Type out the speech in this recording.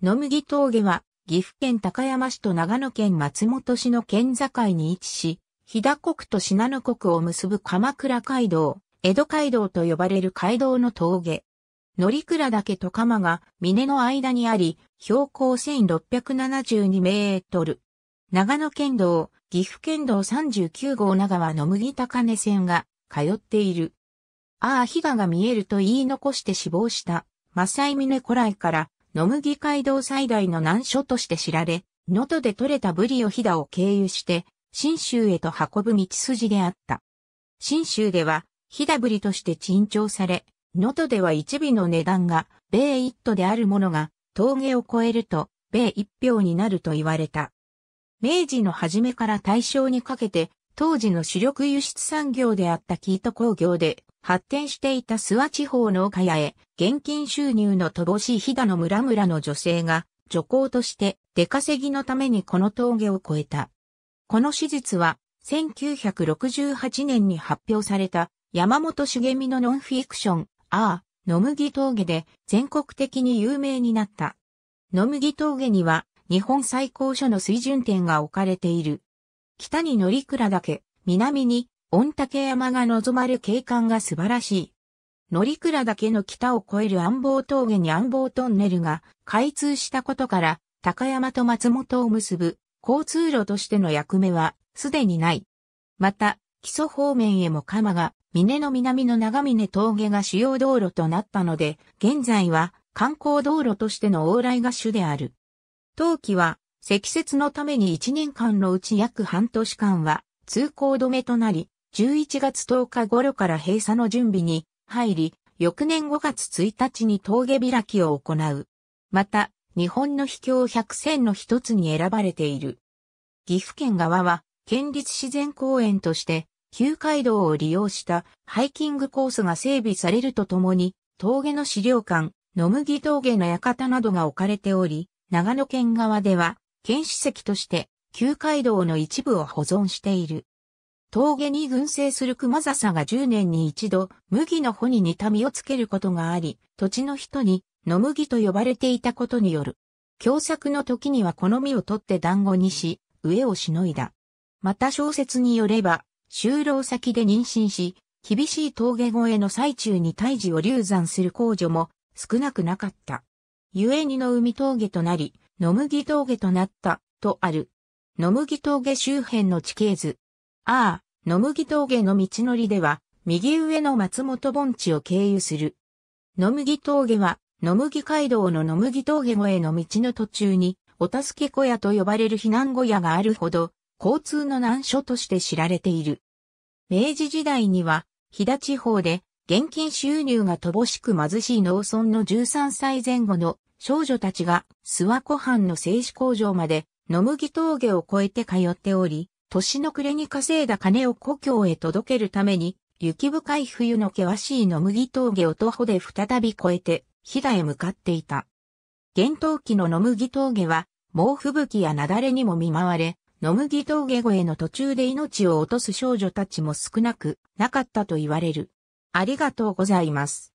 野麦峠は、岐阜県高山市と長野県松本市の県境に位置し、日田国と信濃国を結ぶ鎌倉街道、江戸街道と呼ばれる街道の峠。乗倉岳と鎌が峰の間にあり、標高1672メートル。長野県道、岐阜県道39号長は野麦高根線が通っている。ああ、日がが見えると言い残して死亡した、マサイミネ古来から野麦街道最大の難所として知られ、能登で採れたブリを飛騨を経由して、新州へと運ぶ道筋であった。新州では、飛騨ブリとして珍重され、能登では一尾の値段が、米一都であるものが、峠を越えると、米一票になると言われた。明治の初めから大正にかけて、当時の主力輸出産業であったキート工業で発展していた諏訪地方の岡屋へ現金収入の乏しい飛騨の村々の女性が女工として出稼ぎのためにこの峠を越えた。この史実は1968年に発表された山本茂美のノンフィクション、ああ、野麦峠で全国的に有名になった。野麦峠には日本最高所の水準点が置かれている。北に乗鞍岳、南に御嶽山が望まる景観が素晴らしい。乗鞍岳の北を越える安房峠に安房トンネルが開通したことから、高山と松本を結ぶ交通路としての役目はすでにない。また、基礎方面へも鎌が、峰の南の長峰峠が主要道路となったので、現在は観光道路としての往来が主である。陶器は積雪のために1年間のうち約半年間は通行止めとなり、11月10日頃から閉鎖の準備に入り、翌年5月1日に峠開きを行う。また、日本の秘境100選の一つに選ばれている。岐阜県側は、県立自然公園として、旧街道を利用したハイキングコースが整備されるとともに、峠の資料館、野麦峠の館などが置かれており、長野県側では、県史跡として、旧街道の一部を保存している。峠に群生する熊笹が10年に一度、麦の穂に似た実をつけることがあり、土地の人に、野麦と呼ばれていたことによる。共作の時にはこの実を取って団子にし、飢えをしのいだ。また小説によれば、就労先で妊娠し、厳しい峠越えの最中に胎児を流産する工女も少なくなかった。故にの海峠となり、野麦峠となった、とある。野麦峠周辺の地形図。ああ、野麦峠の道のりでは、右上の松本盆地を経由する。野麦峠は、野麦街道の野麦峠越えの道の途中に、お助け小屋と呼ばれる避難小屋があるほど、交通の難所として知られている。明治時代には、飛騨地方で、現金収入が乏しく貧しい農村の13歳前後の少女たちが諏訪湖畔の製紙工場まで野麦峠を越えて通っており、年の暮れに稼いだ金を故郷へ届けるために、雪深い冬の険しい野麦峠を徒歩で再び越えて、飛騨へ向かっていた。厳冬期の野麦峠は、猛吹雪や雪崩にも見舞われ、野麦峠越えの途中で命を落とす少女たちも少なくなかったと言われる。ありがとうございます。